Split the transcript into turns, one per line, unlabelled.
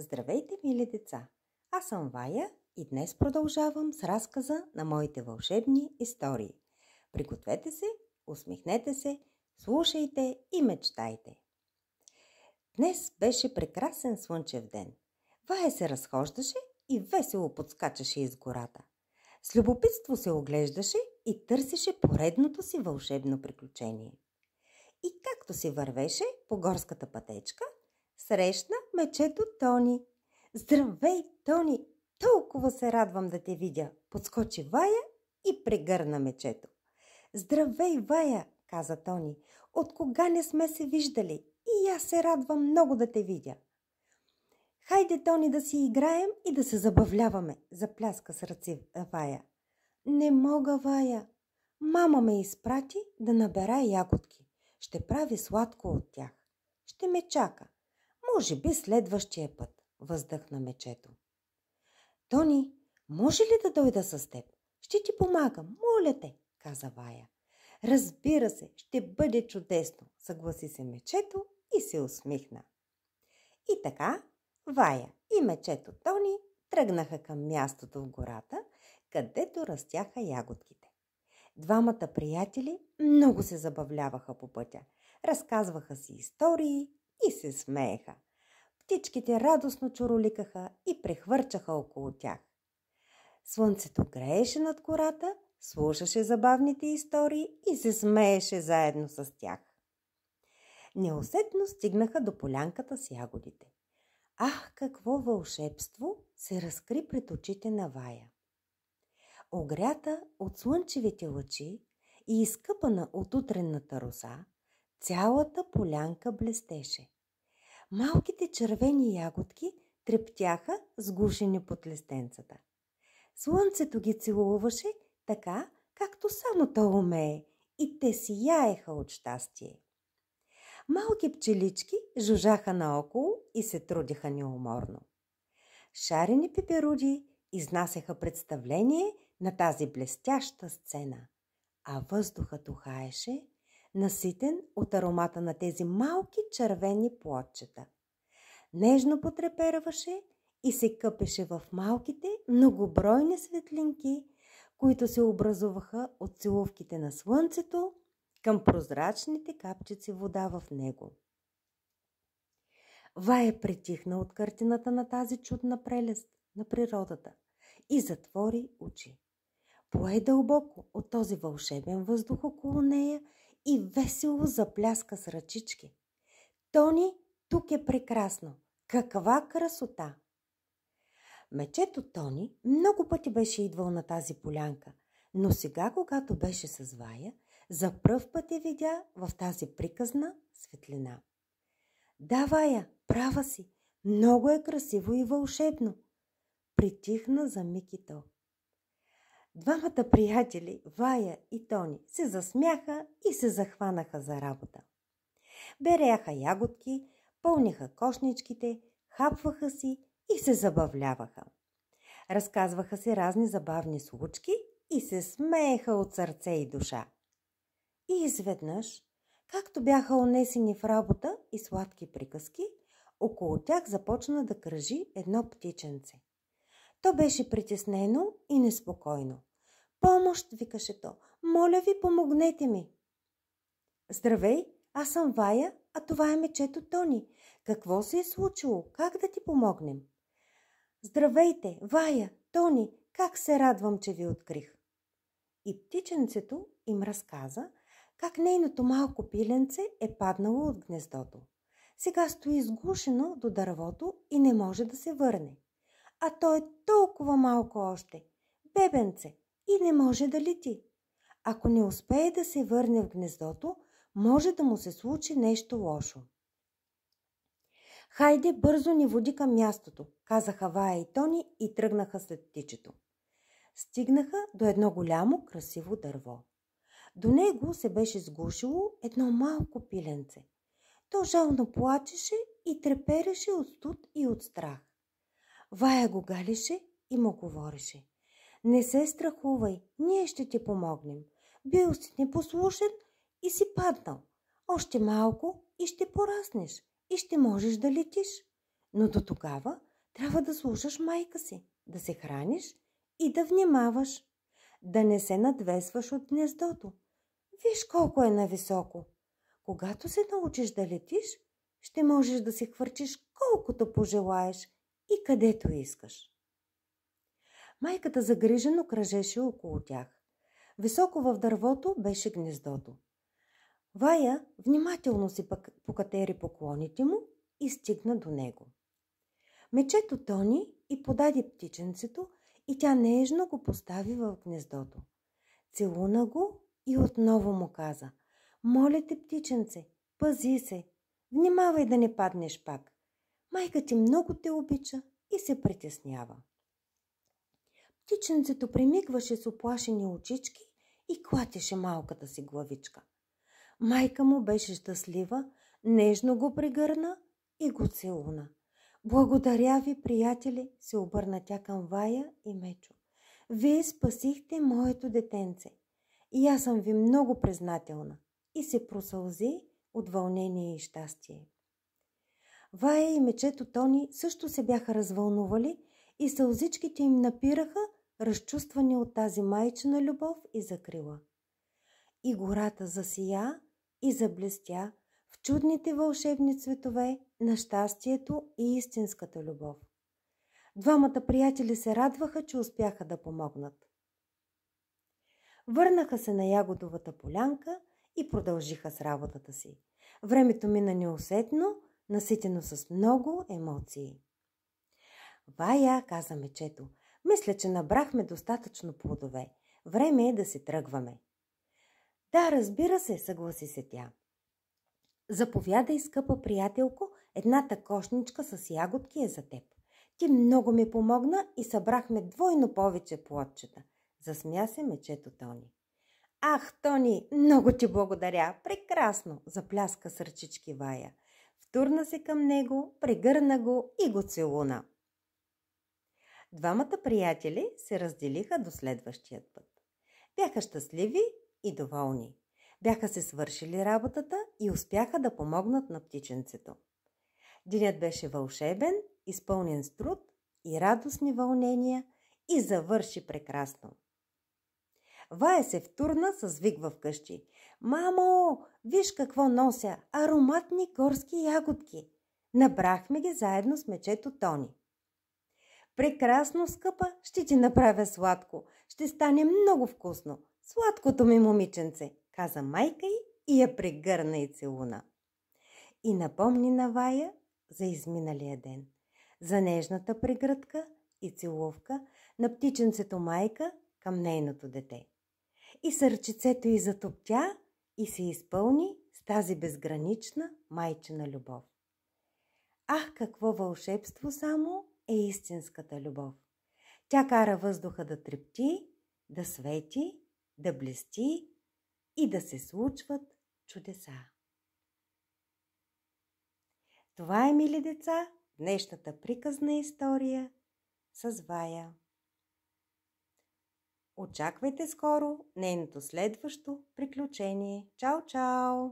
Здравейте, мили деца! Аз съм Вая и днес продължавам с разказа на моите вълшебни истории. Пригответе се, усмихнете се, слушайте и мечтайте! Днес беше прекрасен слънчев ден. Вая се разхождаше и весело подскачаше из гората. С любопитство се оглеждаше и търсеше поредното си вълшебно приключение. И както си вървеше по горската пътечка, срещна мечето Тони. Здравей, Тони! Толкова се радвам да те видя! Подскочи Вая и прегърна мечето. Здравей, Вая! каза Тони. От кога не сме се виждали? И аз се радвам много да те видя. Хайде, Тони, да си играем и да се забавляваме, запляска с ръци Вая. Не мога, Вая. Мама ме изпрати да набера ягодки. Ще прави сладко от тях. Ще ме чака. Може би следващия път, въздъхна мечето. Тони, може ли да дойда с теб? Ще ти помагам, моля те, каза Вая. Разбира се, ще бъде чудесно, съгласи се мечето и се усмихна. И така, Вая и мечето Тони тръгнаха към мястото в гората, където растяха ягодките. Двамата приятели много се забавляваха по пътя, разказваха си истории и се смееха птичките радостно чороликаха и прехвърчаха около тях. Слънцето грееше над гората, слушаше забавните истории и се смееше заедно с тях. Неусетно стигнаха до полянката с ягодите. Ах, какво вълшебство се разкри пред очите на Вая! Огрята от слънчевите лъчи и изкъпана от утренната роза, цялата полянка блестеше малките червени ягодки трептяха сгушени под листенцата. Слънцето ги целуваше така, както само то умее, и те сияеха от щастие. Малки пчелички жужаха наоколо и се трудиха неуморно. Шарени пеперуди изнасяха представление на тази блестяща сцена, а въздухът ухаеше наситен от аромата на тези малки червени плодчета. Нежно потреперваше и се къпеше в малките многобройни светлинки, които се образуваха от целувките на слънцето към прозрачните капчици вода в него. Вая е притихна от картината на тази чудна прелест на природата и затвори очи. Пое дълбоко от този вълшебен въздух около нея и весело запляска с ръчички. Тони, тук е прекрасно. Каква красота! Мечето Тони много пъти беше идвал на тази полянка, но сега, когато беше с Вая, за пръв път я видя в тази приказна светлина. Да, Вая, права си, много е красиво и вълшебно. Притихна за Микито. Двамата приятели, Вая и Тони, се засмяха и се захванаха за работа. Беряха ягодки, пълниха кошничките, хапваха си и се забавляваха. Разказваха се разни забавни случки и се смееха от сърце и душа. И изведнъж, както бяха унесени в работа и сладки приказки, около тях започна да кръжи едно птиченце – то беше притеснено и неспокойно. Помощ, викаше то. Моля ви, помогнете ми. Здравей, аз съм Вая, а това е мечето Тони. Какво се е случило? Как да ти помогнем? Здравейте, Вая, Тони, как се радвам, че ви открих. И птиченцето им разказа, как нейното малко пиленце е паднало от гнездото. Сега стои изгушено до дървото и не може да се върне а то е толкова малко още. Бебенце и не може да лети. Ако не успее да се върне в гнездото, може да му се случи нещо лошо. Хайде, бързо ни води към мястото, казаха Вая и Тони и тръгнаха след птичето. Стигнаха до едно голямо красиво дърво. До него се беше сгушило едно малко пиленце. То жално плачеше и трепереше от студ и от страх. Вая го галеше и му говореше. Не се страхувай, ние ще ти помогнем. Бил си непослушен и си паднал. Още малко и ще пораснеш и ще можеш да летиш. Но до тогава трябва да слушаш майка си, да се храниш и да внимаваш. Да не се надвесваш от гнездото. Виж колко е нависоко. Когато се научиш да летиш, ще можеш да се хвърчиш колкото пожелаеш и където искаш. Майката загрижено кръжеше около тях. Високо в дървото беше гнездото. Вая внимателно си покатери поклоните му и стигна до него. Мечето тони и подаде птиченцето и тя нежно го постави в гнездото. Целуна го и отново му каза – моля те, птиченце, пази се, внимавай да не паднеш пак. Майка ти много те обича и се притеснява. Птиченцето примигваше с оплашени очички и клатеше малката си главичка. Майка му беше щастлива, нежно го прегърна и го целуна. Благодаря ви, приятели, се обърна тя към Вая и Мечо. Вие спасихте моето детенце. И аз съм ви много признателна. И се просълзи от вълнение и щастие. Вая и мечето Тони също се бяха развълнували и сълзичките им напираха, разчувствани от тази майчина любов и закрила. И гората засия и заблестя в чудните вълшебни цветове на щастието и истинската любов. Двамата приятели се радваха, че успяха да помогнат. Върнаха се на ягодовата полянка и продължиха с работата си. Времето мина неусетно – наситено с много емоции. Вая, каза мечето, мисля, че набрахме достатъчно плодове. Време е да се тръгваме. Да, разбира се, съгласи се тя. Заповядай, скъпа приятелко, едната кошничка с ягодки е за теб. Ти много ми помогна и събрахме двойно повече плодчета. Засмя се мечето Тони. Ах, Тони, много ти благодаря! Прекрасно! Запляска сърчички Вая. Втурна се към него, прегърна го и го целуна. Двамата приятели се разделиха до следващия път. Бяха щастливи и доволни. Бяха се свършили работата и успяха да помогнат на птиченцето. Денят беше вълшебен, изпълнен с труд и радостни вълнения и завърши прекрасно. Вая се втурна с вик в къщи. Мамо, виж какво нося! Ароматни горски ягодки! Набрахме ги заедно с мечето Тони. Прекрасно, скъпа, ще ти направя сладко. Ще стане много вкусно. Сладкото ми момиченце, каза майка й и я прегърна и целуна. И напомни на Вая за изминалия ден, за нежната прегръдка и целувка на птиченцето майка към нейното дете и сърчицето й затоптя и се изпълни с тази безгранична майчина любов. Ах, какво вълшебство само е истинската любов! Тя кара въздуха да трепти, да свети, да блести и да се случват чудеса. Това е, мили деца, днешната приказна история с Вая. Очаквайте скоро нейното следващо приключение. Чао, чао!